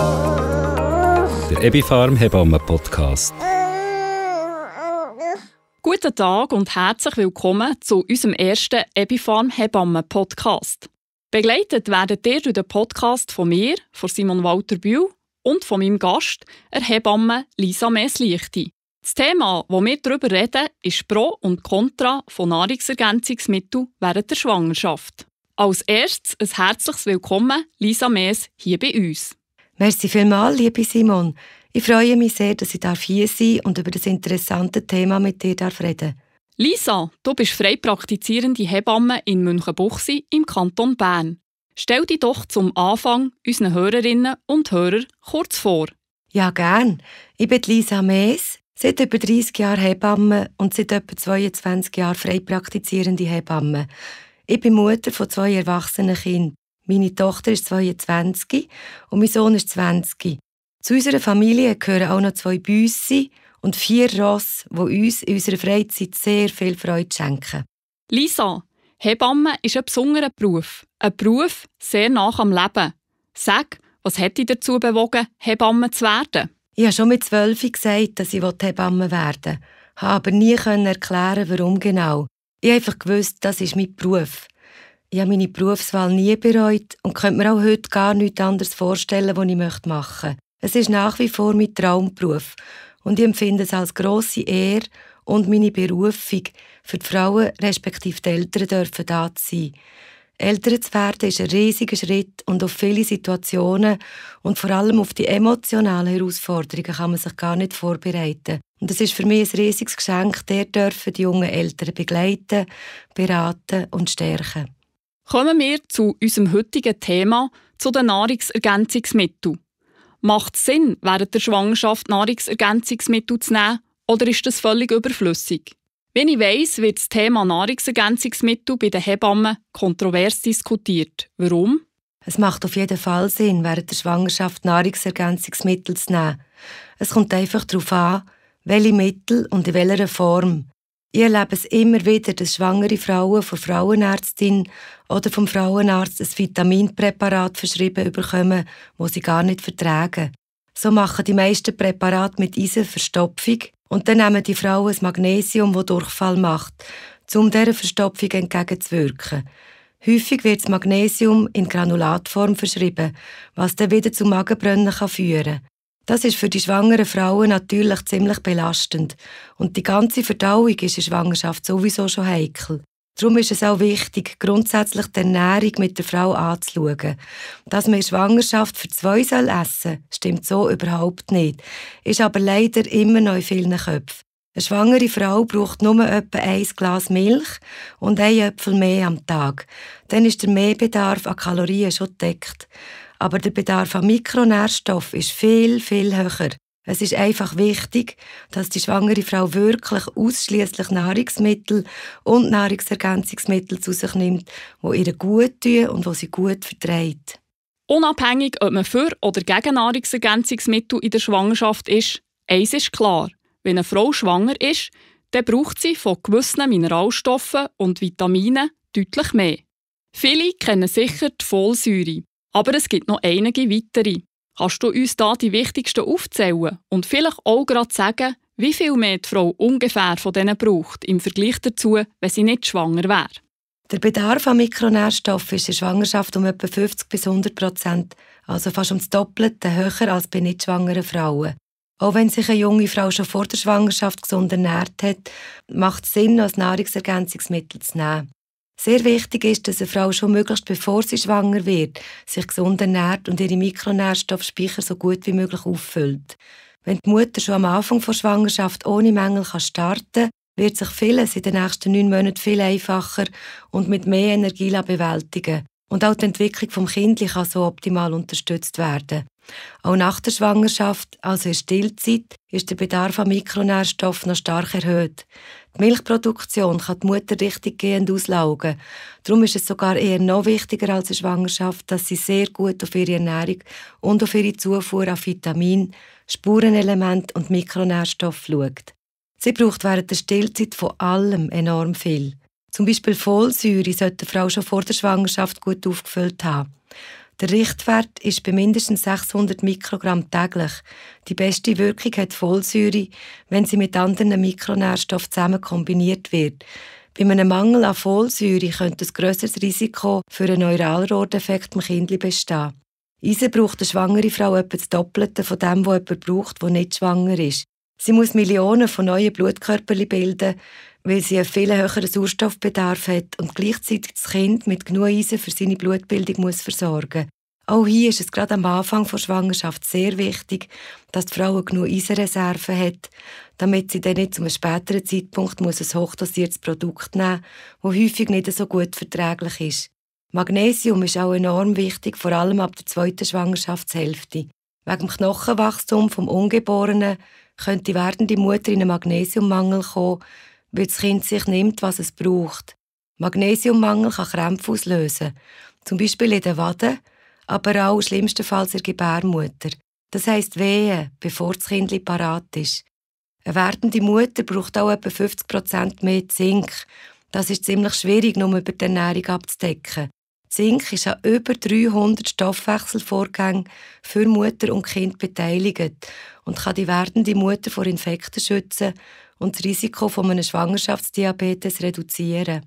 Der Ebifarm Hebammen Podcast. Guten Tag und herzlich willkommen zu unserem ersten Ebifarm Hebammen Podcast. Begleitet werdet ihr durch den Podcast von mir, von Simon Walter Bühl und von meinem Gast, der Hebamme Lisa Meslichti. Das Thema, das wir darüber reden, ist Pro und Contra von Nahrungsergänzungsmitteln während der Schwangerschaft. Als erstes ein herzliches Willkommen, Lisa Mees, hier bei uns. Merci vielmals, liebe Simon. Ich freue mich sehr, dass ich hier sein darf und über das interessante Thema mit dir reden darf Lisa, du bist frei praktizierende Hebamme in Münchenbuchsee im Kanton Bern. Stell dich doch zum Anfang unseren Hörerinnen und Hörern kurz vor. Ja, gern. Ich bin Lisa Mees, seit über 30 Jahren Hebamme und seit etwa 22 Jahren frei praktizierende Hebamme. Ich bin Mutter von zwei erwachsenen Kindern. Meine Tochter ist 22 und mein Sohn ist 20. Zu unserer Familie gehören auch noch zwei Büsse und vier Ross, die uns in unserer Freizeit sehr viel Freude schenken. Lisa, Hebamme ist ein besonderer Beruf. Ein Beruf sehr nach am Leben. Sag, was hat dich dazu bewogen, Hebamme zu werden? Ich habe schon mit zwölf gesagt, dass ich Hebamme werden wollte, konnte aber nie erklären warum genau. Ich wusste einfach das ist mein Beruf. Ich habe meine Berufswahl nie bereut und könnte mir auch heute gar nichts anderes vorstellen, was ich machen möchte. Es ist nach wie vor mein Traumberuf und ich empfinde es als grosse Ehre und meine Berufung, für die Frauen respektive die Eltern dürfen da zu sein. Eltern zu werden ist ein riesiger Schritt und auf viele Situationen und vor allem auf die emotionalen Herausforderungen kann man sich gar nicht vorbereiten. Und es ist für mich ein riesiges Geschenk, der dürfen die jungen Eltern begleiten, beraten und stärken. Kommen wir zu unserem heutigen Thema, zu den Nahrungsergänzungsmitteln. Macht es Sinn, während der Schwangerschaft Nahrungsergänzungsmittel zu nehmen oder ist das völlig überflüssig? Wie ich weiss, wird das Thema Nahrungsergänzungsmittel bei den Hebammen kontrovers diskutiert. Warum? Es macht auf jeden Fall Sinn, während der Schwangerschaft Nahrungsergänzungsmittel zu nehmen. Es kommt einfach darauf an, welche Mittel und in welcher Form. Ich erlebe es immer wieder, dass schwangere Frauen von Frauenärztin oder vom Frauenarzt ein Vitaminpräparat verschrieben bekommen, wo sie gar nicht vertragen. So machen die meisten Präparate mit Eisen Verstopfung und dann nehmen die Frauen das Magnesium, das Durchfall macht, um dieser Verstopfung entgegenzuwirken. Häufig wird das Magnesium in Granulatform verschrieben, was dann wieder zu Magenbrennen führen kann. Das ist für die schwangeren Frauen natürlich ziemlich belastend und die ganze Verdauung ist in Schwangerschaft sowieso schon heikel. Darum ist es auch wichtig, grundsätzlich die Ernährung mit der Frau anzuschauen. Dass man in Schwangerschaft für zwei soll essen stimmt so überhaupt nicht, ist aber leider immer noch in vielen Köpfen. Eine schwangere Frau braucht nur etwa ein Glas Milch und ein Äpfel mehr am Tag. Dann ist der Mehrbedarf an Kalorien schon gedeckt. Aber der Bedarf an Mikronährstoff ist viel, viel höher. Es ist einfach wichtig, dass die schwangere Frau wirklich ausschließlich Nahrungsmittel und Nahrungsergänzungsmittel zu sich nimmt, wo ihr gut tun und wo sie gut verträgt. Unabhängig, ob man für oder gegen Nahrungsergänzungsmittel in der Schwangerschaft ist, eins ist klar. Wenn eine Frau schwanger ist, dann braucht sie von gewissen Mineralstoffen und Vitaminen deutlich mehr. Viele kennen sicher die Folsäure. Aber es gibt noch einige weitere. Kannst du uns da die wichtigsten aufzählen und vielleicht auch gerade sagen, wie viel mehr die Frau ungefähr von denen braucht im Vergleich dazu, wenn sie nicht schwanger wäre? Der Bedarf an Mikronährstoffen ist in der Schwangerschaft um etwa 50 bis 100 Prozent, also fast ums Doppelte höher als bei nicht schwangeren Frauen. Auch wenn sich eine junge Frau schon vor der Schwangerschaft gesund ernährt hat, macht es Sinn, als Nahrungsergänzungsmittel zu nehmen. Sehr wichtig ist, dass eine Frau schon möglichst bevor sie schwanger wird, sich gesund ernährt und ihre Mikronährstoffspeicher so gut wie möglich auffüllt. Wenn die Mutter schon am Anfang der Schwangerschaft ohne Mängel starten kann wird sich vieles in den nächsten neun Monaten viel einfacher und mit mehr Energie bewältigen. Und auch die Entwicklung des Kindes kann so optimal unterstützt werden. Auch nach der Schwangerschaft, also in Stillzeit, ist der Bedarf an Mikronährstoffen noch stark erhöht. Die Milchproduktion kann die Mutter richtig richtiggehend auslaugen. Darum ist es sogar eher noch wichtiger als in Schwangerschaft, dass sie sehr gut auf ihre Ernährung und auf ihre Zufuhr an Vitaminen, Spurenelement und Mikronährstoff schaut. Sie braucht während der Stillzeit von allem enorm viel. Zum Beispiel Folsäure sollte die Frau schon vor der Schwangerschaft gut aufgefüllt haben. Der Richtwert ist bei mindestens 600 Mikrogramm täglich. Die beste Wirkung hat Folsäure, wenn sie mit anderen Mikronährstoffen zusammen kombiniert wird. Bei einem Mangel an Folsäure könnte ein grösseres Risiko für einen Neuralrohrdefekt im Kind bestehen. Eisen braucht eine schwangere Frau etwa das Doppelte von dem, was jemand braucht, der nicht schwanger ist. Sie muss Millionen von neuen Blutkörpern bilden, weil sie einen viel höheren Sauerstoffbedarf hat und gleichzeitig das Kind mit genug Eisen für seine Blutbildung muss versorgen Auch hier ist es gerade am Anfang der Schwangerschaft sehr wichtig, dass die Frau genug Eisenreserven hat, damit sie dann nicht zu einem späteren Zeitpunkt muss ein hochdosiertes Produkt nehmen muss, das häufig nicht so gut verträglich ist. Magnesium ist auch enorm wichtig, vor allem ab der zweiten Schwangerschaftshälfte. Wegen dem Knochenwachstum vom Ungeborenen könnte die werdende Mutter in einen Magnesiummangel kommen, weil das Kind sich nimmt, was es braucht. Magnesiummangel kann Krämpfe auslösen, zum Beispiel in den Waden, aber auch schlimmstenfalls in der Gebärmutter. Das heisst Wehen, bevor das Kind parat ist. Eine werdende Mutter braucht auch etwa 50% Prozent mehr Zink. Das ist ziemlich schwierig, nur über die Ernährung abzudecken. Zink ist an über 300 Stoffwechselvorgängen für Mutter und Kind beteiligt und kann die werdende Mutter vor Infekten schützen und das Risiko von einem Schwangerschaftsdiabetes reduzieren.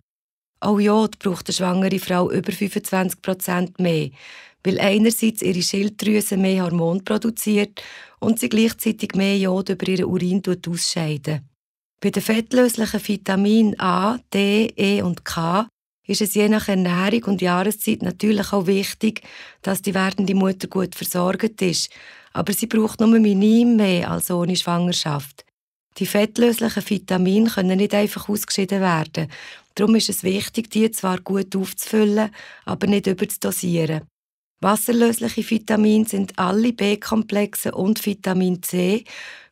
Auch Jod braucht eine schwangere Frau über 25 Prozent mehr, weil einerseits ihre Schilddrüse mehr Hormon produziert und sie gleichzeitig mehr Jod über ihren Urin ausscheiden. Bei den fettlöslichen Vitaminen A, D, E und K ist es je nach Ernährung und Jahreszeit natürlich auch wichtig, dass die werdende Mutter gut versorgt ist. Aber sie braucht nur minim mehr als ohne Schwangerschaft. Die fettlöslichen Vitamine können nicht einfach ausgeschieden werden. Darum ist es wichtig, die zwar gut aufzufüllen, aber nicht überzudosieren. Wasserlösliche Vitamine sind alle B-Komplexe und Vitamin C,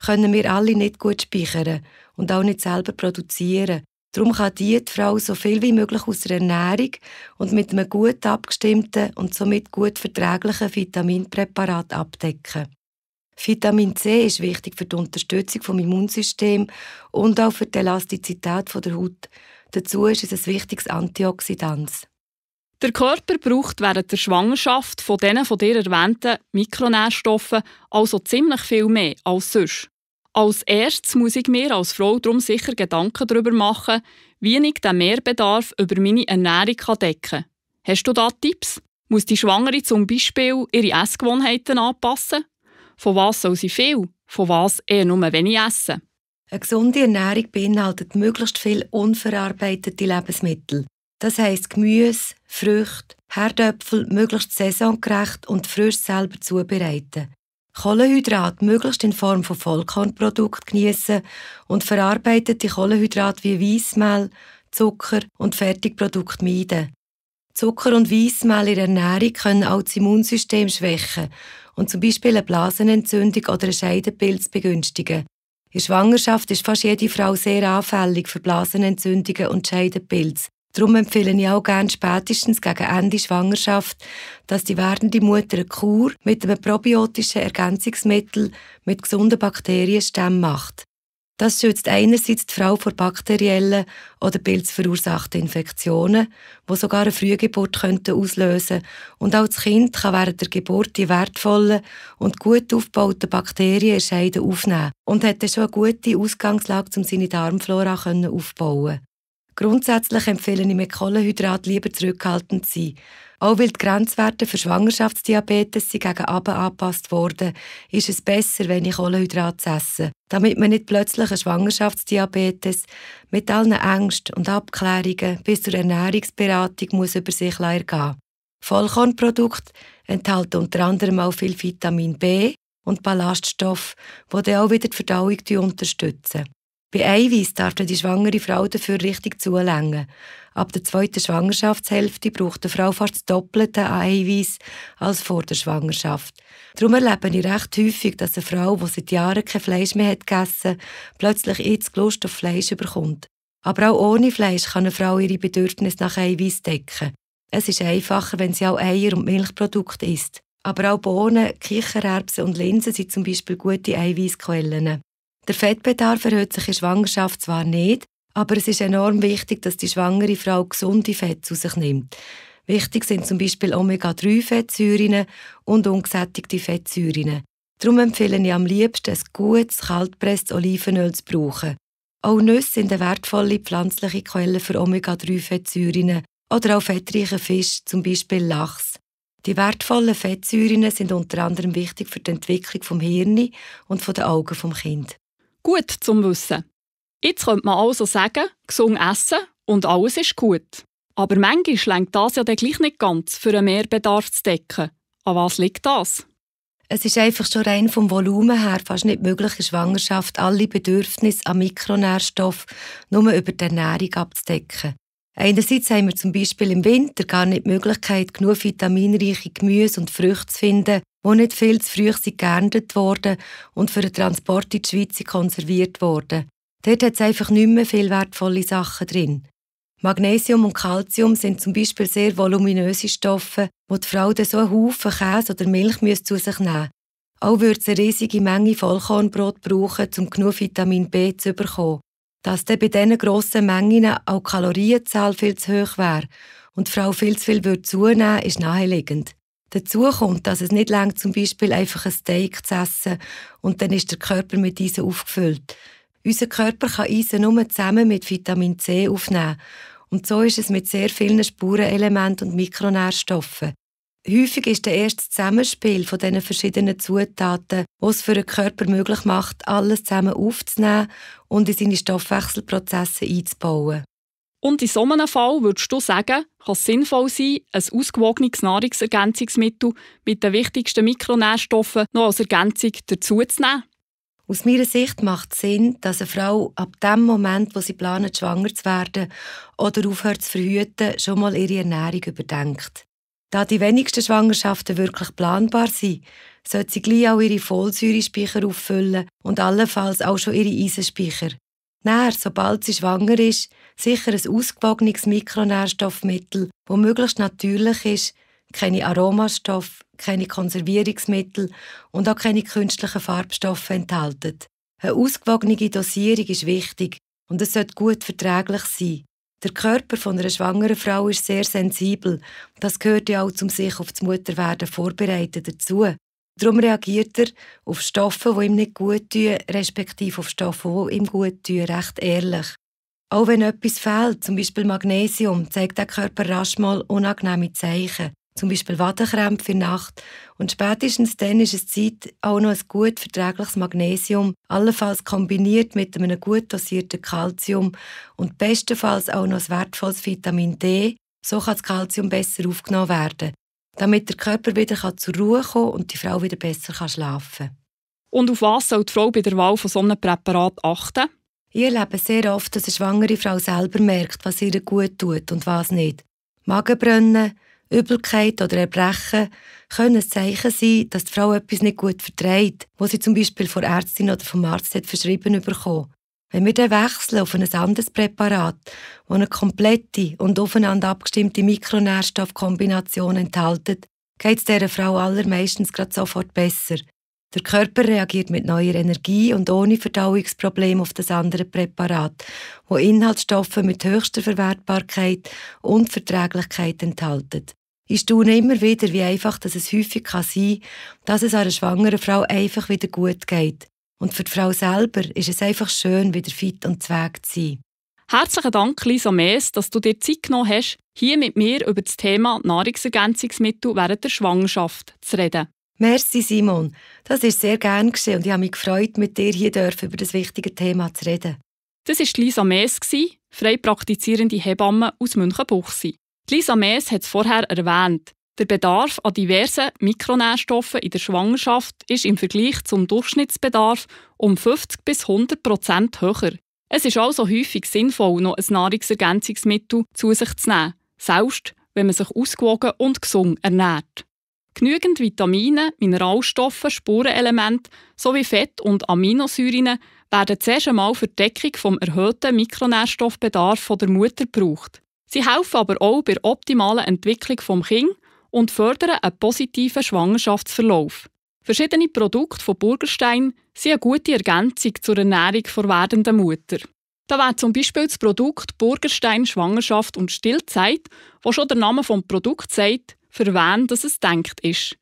können wir alle nicht gut speichern und auch nicht selber produzieren. Darum kann die Frau so viel wie möglich aus der Ernährung und mit einem gut abgestimmten und somit gut verträglichen Vitaminpräparat abdecken. Vitamin C ist wichtig für die Unterstützung des Immunsystems und auch für die Elastizität der Haut. Dazu ist es ein wichtiges Antioxidant. Der Körper braucht während der Schwangerschaft von diesen von dir erwähnten Mikronährstoffen also ziemlich viel mehr als sonst. Als erstes muss ich mir als Frau darum sicher Gedanken darüber machen, wie ich den Mehrbedarf über meine Ernährung decken kann. Hast du da Tipps? Muss die Schwangere zum Beispiel ihre Essgewohnheiten anpassen? Von was soll sie viel, von was eher nur wenig essen? Eine gesunde Ernährung beinhaltet möglichst viel unverarbeitete Lebensmittel. Das heisst Gemüse, Früchte, Herdöpfel möglichst saisongerecht und frisch selber zubereiten. Kohlenhydrate möglichst in Form von Vollkornprodukten genießen und verarbeitete Kohlenhydrate wie Weißmehl, Zucker und Fertigprodukte meiden. Zucker und Weissmehl in der Ernährung können auch das Immunsystem schwächen und zum Beispiel eine Blasenentzündung oder einen Scheidenpilz begünstigen. In der Schwangerschaft ist fast jede Frau sehr anfällig für Blasenentzündungen und Scheidenpilz. Darum empfehle ich auch gerne spätestens gegen Ende Schwangerschaft, dass die werdende Mutter eine Kur mit einem probiotischen Ergänzungsmittel mit gesunden Bakterienstämmen macht. Das schützt einerseits die Frau vor bakteriellen oder pilzverursachten Infektionen, wo sogar eine Frühgeburt könnte auslösen und auch das Kind kann während der Geburt die wertvollen und gut aufgebauten Bakterien in Scheide aufnehmen und hätte schon eine gute Ausgangslage, um seine Darmflora aufbauen. Grundsätzlich empfehle ich mit Kohlenhydrat lieber zurückhaltend zu sein auch weil die Grenzwerte für Schwangerschaftsdiabetes gegen Abend angepasst wurden, ist es besser, wenn wenig Kohlenhydrate zu essen, damit man nicht plötzlich einen Schwangerschaftsdiabetes mit allen Ängsten und Abklärungen bis zur Ernährungsberatung muss über sich ergehen Vollkornprodukte enthalten unter anderem auch viel Vitamin B und Ballaststoffe, die dann auch wieder die Verdauung unterstützen. Bei Eiweiß darf die schwangere Frau dafür richtig zulängen. Ab der zweiten Schwangerschaftshälfte braucht die Frau fast das Doppelte an Eiweiß als vor der Schwangerschaft. Darum erlebe ich recht häufig, dass eine Frau, die seit Jahren kein Fleisch mehr hat gegessen, plötzlich jetzt Lust auf Fleisch bekommt. Aber auch ohne Fleisch kann eine Frau ihre Bedürfnisse nach Eiweiß decken. Es ist einfacher, wenn sie auch Eier und Milchprodukte isst. Aber auch Bohnen, Kichererbsen und Linsen sind zum Beispiel gute Eiweißquellen. Der Fettbedarf erhöht sich in Schwangerschaft zwar nicht, aber es ist enorm wichtig, dass die schwangere Frau gesunde Fette zu sich nimmt. Wichtig sind zum Beispiel Omega-3-Fettsäuren und ungesättigte Fettsäuren. Darum empfehle ich am liebsten, ein gutes, kaltpresstes Olivenöl zu brauchen. Auch Nüsse sind eine wertvolle pflanzliche Quelle für Omega-3-Fettsäuren oder auch fettreiche Fisch, zum Beispiel Lachs. Die wertvollen Fettsäuren sind unter anderem wichtig für die Entwicklung des Hirn und der Augen des Kindes. Gut zum Wissen. Jetzt könnte man also sagen, gesund essen und alles ist gut. Aber manchmal längt das ja dann gleich nicht ganz, für einen Mehrbedarf zu decken. An was liegt das? Es ist einfach schon rein vom Volumen her fast nicht möglich, in Schwangerschaft alle Bedürfnisse an Mikronährstoffen nur über die Ernährung abzudecken. Einerseits haben wir zum Beispiel im Winter gar nicht die Möglichkeit, genug vitaminreiche Gemüse und Früchte zu finden, die nicht viel zu früh sind geerntet worden und für den Transport in die Schweiz konserviert worden. Dort hat es einfach nicht mehr viel wertvolle Sachen drin. Magnesium und Calcium sind zum Beispiel sehr voluminöse Stoffe, wo die Frau dann so einen Haufen Käse oder Milch zu sich nehmen müsste. Auch würde sie eine riesige Menge Vollkornbrot brauchen, um genug Vitamin B zu bekommen. Dass dann bei diesen grossen Mengen auch die Kalorienzahl viel zu hoch wäre und die Frau viel zu viel würde zunehmen, ist naheliegend. Dazu kommt, dass es nicht langt, zum Beispiel einfach ein Steak zu essen und dann ist der Körper mit Eisen aufgefüllt. Unser Körper kann Eisen nur zusammen mit Vitamin C aufnehmen. Und so ist es mit sehr vielen Spurenelementen und Mikronährstoffen. Häufig ist der erste Zusammenspiel von diesen verschiedenen Zutaten, was es für den Körper möglich macht, alles zusammen aufzunehmen und in seine Stoffwechselprozesse einzubauen. Und in so einem Fall würdest du sagen, kann es sinnvoll sein, ein ausgewogenes Nahrungsergänzungsmittel mit den wichtigsten Mikronährstoffen noch als Ergänzung dazuzunehmen? Aus meiner Sicht macht es Sinn, dass eine Frau ab dem Moment, wo sie plant, schwanger zu werden oder aufhört zu verhüten, schon mal ihre Ernährung überdenkt. Da die wenigsten Schwangerschaften wirklich planbar sind, sollte sie gleich auch ihre Folsäurespeicher auffüllen und allenfalls auch schon ihre Eisenspeicher. Näher, sobald sie schwanger ist, sicher ein ausgewogenes Mikronährstoffmittel, das möglichst natürlich ist, keine Aromastoffe, keine Konservierungsmittel und auch keine künstlichen Farbstoffe enthalten. Eine ausgewogene Dosierung ist wichtig und es sollte gut verträglich sein. Der Körper von einer schwangeren Frau ist sehr sensibel. Das gehört ja auch zum sich auf das Mutterwerden vorbereiten dazu. Darum reagiert er auf Stoffe, die ihm nicht gut tun, respektive auf Stoffe, die ihm gut tun, recht ehrlich. Auch wenn etwas fehlt, zum Beispiel Magnesium, zeigt der Körper rasch mal unangenehme Zeichen, zum Beispiel Wadenkrämpfe in Nacht. Und spätestens dann ist es Zeit, auch noch ein gut verträgliches Magnesium, allenfalls kombiniert mit einem gut dosierten Kalzium und bestenfalls auch noch ein wertvolles Vitamin D, so kann das Kalzium besser aufgenommen werden, damit der Körper wieder zur Ruhe kommen und die Frau wieder besser schlafen kann. Und auf was soll die Frau bei der Wahl von so einem Präparat achten? Ich erlebe sehr oft, dass eine schwangere Frau selber merkt, was ihr gut tut und was nicht. Magenbrennen, Übelkeit oder Erbrechen können ein Zeichen sein, dass die Frau etwas nicht gut verträgt, was sie zum Beispiel von Ärztin oder vom Arzt hat verschrieben bekommen. Wenn wir dann wechseln auf ein anderes Präparat, das eine komplette und aufeinander abgestimmte Mikronährstoffkombination enthält, geht es dieser Frau allermeistens gerade sofort besser. Der Körper reagiert mit neuer Energie und ohne Verdauungsproblem auf das andere Präparat, wo Inhaltsstoffe mit höchster Verwertbarkeit und Verträglichkeit enthalten. Ich staune immer wieder, wie einfach dass es häufig kann sein kann, dass es einer schwangeren Frau einfach wieder gut geht. Und für die Frau selber ist es einfach schön, wieder fit und zweg zu sein. Herzlichen Dank, Lisa Mees, dass du dir Zeit genommen hast, hier mit mir über das Thema Nahrungsergänzungsmittel während der Schwangerschaft zu reden. Merci Simon, das ist sehr gern geschehen und ich habe mich gefreut, mit dir hier dürfen, über das wichtige Thema zu reden. Das war Lisa Mees, frei praktizierende Hebamme aus Münchenbuchsee. Lisa Mees hat es vorher erwähnt. Der Bedarf an diversen Mikronährstoffen in der Schwangerschaft ist im Vergleich zum Durchschnittsbedarf um 50 bis 100 Prozent höher. Es ist also häufig sinnvoll, noch ein Nahrungsergänzungsmittel zu sich zu nehmen, selbst wenn man sich ausgewogen und gesund ernährt. Genügend Vitamine, Mineralstoffe, Spurenelemente sowie Fett- und Aminosäuren werden zuerst einmal für die Deckung des erhöhten Mikronährstoffbedarfs der Mutter gebraucht. Sie helfen aber auch bei der optimalen Entwicklung des Kindes und fördern einen positiven Schwangerschaftsverlauf. Verschiedene Produkte von Burgerstein sind eine gute Ergänzung zur Ernährung der werdenden Mutter. Da wäre zum Beispiel das Produkt Burgerstein Schwangerschaft und Stillzeit, wo schon der Name vom Produkt sagt, für wen das es denkt ist.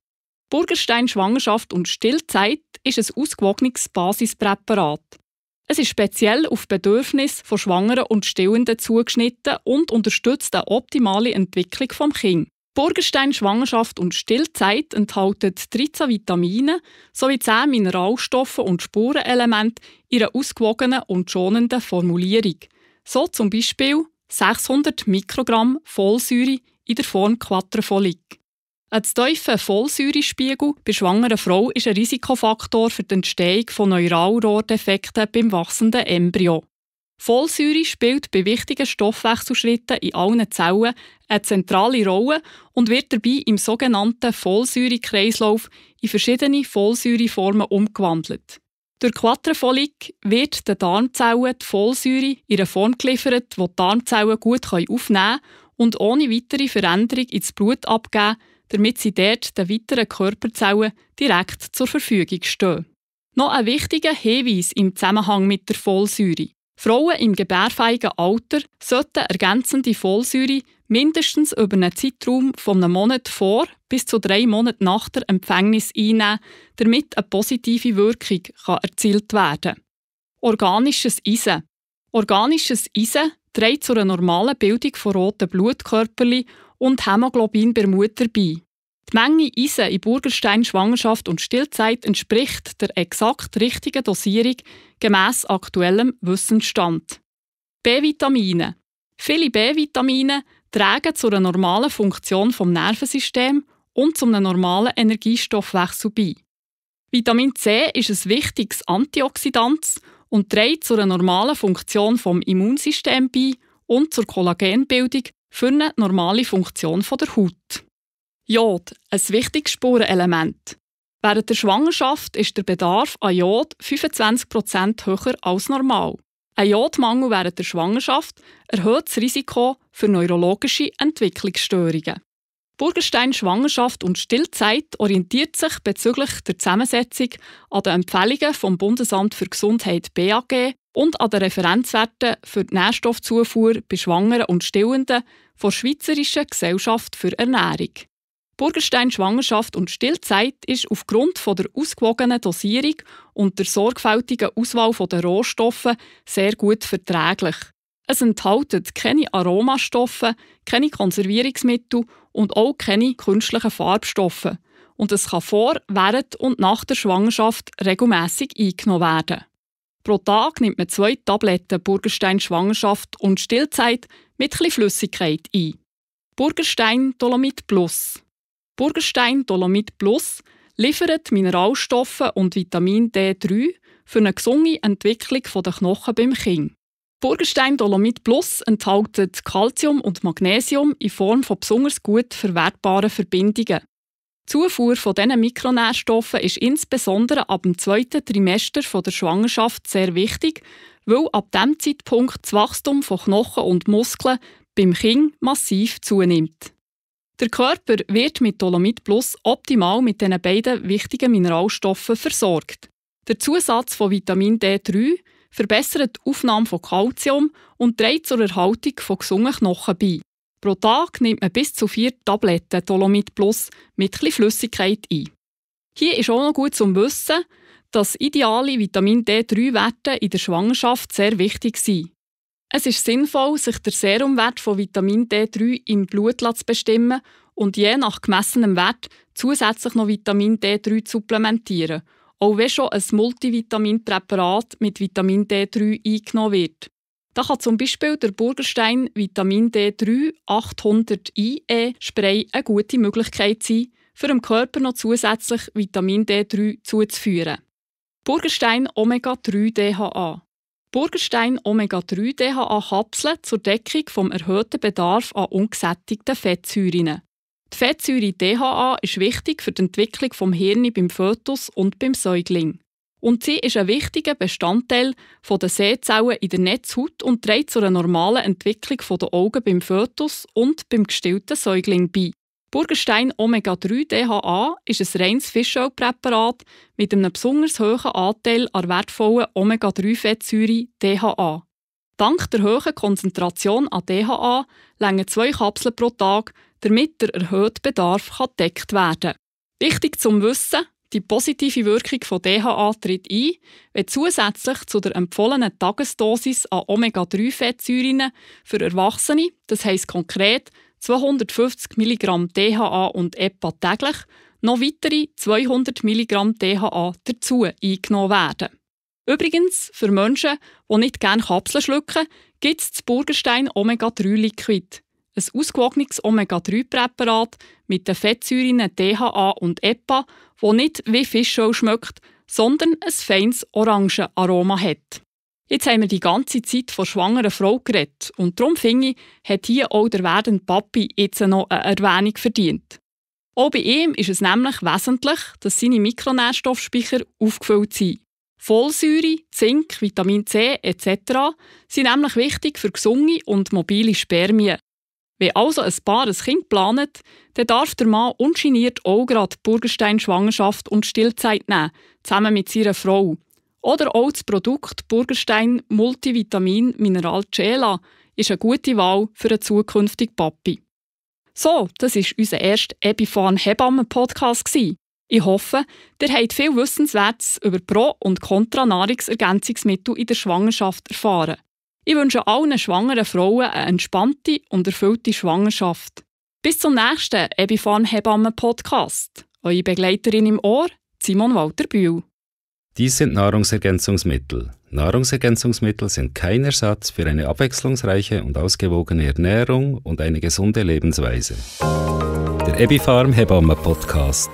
Burgerstein Schwangerschaft und Stillzeit ist ein ausgewogenes Basispräparat. Es ist speziell auf Bedürfnisse von Schwangeren und Stillenden zugeschnitten und unterstützt eine optimale Entwicklung vom Kind. Burgerstein Schwangerschaft und Stillzeit enthalten 13 Vitamine sowie 10 Mineralstoffe und Spurenelemente in einer ausgewogenen und schonenden Formulierung. So zum Beispiel 600 Mikrogramm Vollsäure in der Form Quattrofolik. Ein zu tiefer Vollsäurespiegel bei schwangeren Frau ist ein Risikofaktor für die Entstehung von Neuralrohrdefekten beim wachsenden Embryo. Vollsäure spielt bei wichtigen Stoffwechselschritten in allen Zellen eine zentrale Rolle und wird dabei im sogenannten Vollsäurekreislauf in verschiedene Vollsäureformen umgewandelt. Durch Quattrofolik wird den Darmzellen die Vollsäure in einer Form geliefert, die die Darmzellen gut aufnehmen können und ohne weitere Veränderung ins Blut abgeben, damit sie dort den weiteren Körperzellen direkt zur Verfügung stehen. Noch ein wichtiger Hinweis im Zusammenhang mit der Folsäure. Frauen im gebärfähigen Alter sollten ergänzende Folsäure mindestens über einen Zeitraum von einem Monat vor bis zu drei Monaten nach der Empfängnis einnehmen, damit eine positive Wirkung erzielt werden kann. Organisches Eisen. Organisches Eisen trägt zu einer normalen Bildung von roten Blutkörperchen und Hämoglobin bei der Mutter bei. Die Menge Eisen in Burgerstein Schwangerschaft und Stillzeit entspricht der exakt richtigen Dosierung gemäß aktuellem Wissensstand. B-Vitamine. Viele B-Vitamine tragen zu einer normalen Funktion vom Nervensystem und zum normalen Energiestoffwechsel bei. Vitamin C ist ein wichtiges Antioxidant und trägt zu einer normalen Funktion vom Immunsystem bei und zur Kollagenbildung für eine normale Funktion der Haut. Jod, ein wichtiges Spurenelement. Während der Schwangerschaft ist der Bedarf an Jod 25% höher als normal. Ein Jodmangel während der Schwangerschaft erhöht das Risiko für neurologische Entwicklungsstörungen. Burgenstein Schwangerschaft und Stillzeit orientiert sich bezüglich der Zusammensetzung an den Empfehlungen vom Bundesamt für Gesundheit BAG und an den Referenzwerten für die Nährstoffzufuhr bei Schwangeren und Stillenden der Schweizerischen Gesellschaft für Ernährung. Burgenstein Schwangerschaft und Stillzeit ist aufgrund von der ausgewogenen Dosierung und der sorgfältigen Auswahl der Rohstoffe sehr gut verträglich. Es enthält keine Aromastoffe, keine Konservierungsmittel und auch keine künstlichen Farbstoffe. Und es kann vor, während und nach der Schwangerschaft regelmäßig eingenommen werden. Pro Tag nimmt man zwei Tabletten Burgerstein Schwangerschaft und Stillzeit mit etwas Flüssigkeit ein. Burgerstein Dolomit Plus. Burgerstein Dolomit Plus liefert Mineralstoffe und Vitamin D3 für eine gesunde Entwicklung der Knochen beim Kind. Burgenstein Dolomit Plus enthalten Calcium und Magnesium in Form von besonders gut verwertbaren Verbindungen. Die Zufuhr von diesen Mikronährstoffen ist insbesondere ab dem zweiten Trimester der Schwangerschaft sehr wichtig, weil ab diesem Zeitpunkt das Wachstum von Knochen und Muskeln beim Kind massiv zunimmt. Der Körper wird mit Dolomit Plus optimal mit diesen beiden wichtigen Mineralstoffen versorgt. Der Zusatz von Vitamin D3 verbessert die Aufnahme von Kalzium und trägt zur Erhaltung von gesunden Knochen bei. Pro Tag nimmt man bis zu vier Tabletten Dolomit Plus mit etwas Flüssigkeit ein. Hier ist auch noch gut zum Wissen, dass ideale Vitamin D3-Werte in der Schwangerschaft sehr wichtig sind. Es ist sinnvoll, sich den Serumwert von Vitamin D3 im Blut zu bestimmen und je nach gemessenem Wert zusätzlich noch Vitamin D3 zu supplementieren – auch wenn schon ein Multivitaminpräparat mit Vitamin D3 eingenommen wird. Da kann zum Beispiel der Burgerstein Vitamin D3 800 IE Spray eine gute Möglichkeit sein, für den Körper noch zusätzlich Vitamin D3 zuzuführen. Burgerstein Omega 3 DHA Burgerstein Omega 3 DHA Kapseln zur Deckung vom erhöhten Bedarf an ungesättigten Fettsäuren. Die Fettsäure DHA ist wichtig für die Entwicklung des Hirns beim Fötus und beim Säugling. Und sie ist ein wichtiger Bestandteil der Sehzellen in der Netzhaut und trägt zu einer normalen Entwicklung der Augen beim Fötus und beim gestillten Säugling bei. Burgenstein Omega-3 DHA ist ein reines Fischölpräparat mit einem besonders hohen Anteil an wertvollen Omega-3-Fettsäure DHA. Dank der hohen Konzentration an DHA längen zwei Kapseln pro Tag damit der erhöhte Bedarf gedeckt werden kann. Wichtig zum Wissen, die positive Wirkung von DHA tritt ein, wenn zusätzlich zu der empfohlenen Tagesdosis an Omega-3-Fettsäuren für Erwachsene, das heißt konkret 250 mg DHA und EPA täglich, noch weitere 200 mg DHA dazu eingenommen werden. Übrigens, für Menschen, die nicht gerne Kapseln schlucken, gibt es das Burgerstein Omega-3-Liquid ein ausgewogenes Omega-3-Präparat mit den Fettsäuren DHA und EPA, das nicht wie Fischöl schmeckt, sondern ein feines Orangenaroma hat. Jetzt haben wir die ganze Zeit von schwangerer Frau geredet und darum finde ich, hat hier auch der werdende Papi jetzt noch eine Erwähnung verdient. Auch bei ihm ist es nämlich wesentlich, dass seine Mikronährstoffspeicher aufgefüllt sind. Vollsäure, Zink, Vitamin C etc. sind nämlich wichtig für gesunde und mobile Spermien. Wenn also ein Paar ein Kind planet, dann darf der Mann ungeniert auch gerade Burgerstein-Schwangerschaft und Stillzeit nehmen, zusammen mit seiner Frau. Oder auch das Produkt Burgerstein Multivitamin Mineral Gela ist eine gute Wahl für einen zukünftigen Papi. So, das war unser erster Epifan Hebammen Podcast. Ich hoffe, ihr habt viel Wissenswertes über Pro- und Kontra-Nahrungsergänzungsmittel in der Schwangerschaft erfahren. Ich wünsche allen schwangeren Frauen eine entspannte und erfüllte Schwangerschaft. Bis zum nächsten Ebifarm Hebammen Podcast. Eure Begleiterin im Ohr, Simon Walter Bühl. Dies sind Nahrungsergänzungsmittel. Nahrungsergänzungsmittel sind kein Ersatz für eine abwechslungsreiche und ausgewogene Ernährung und eine gesunde Lebensweise. Der Ebifarm Hebammen Podcast.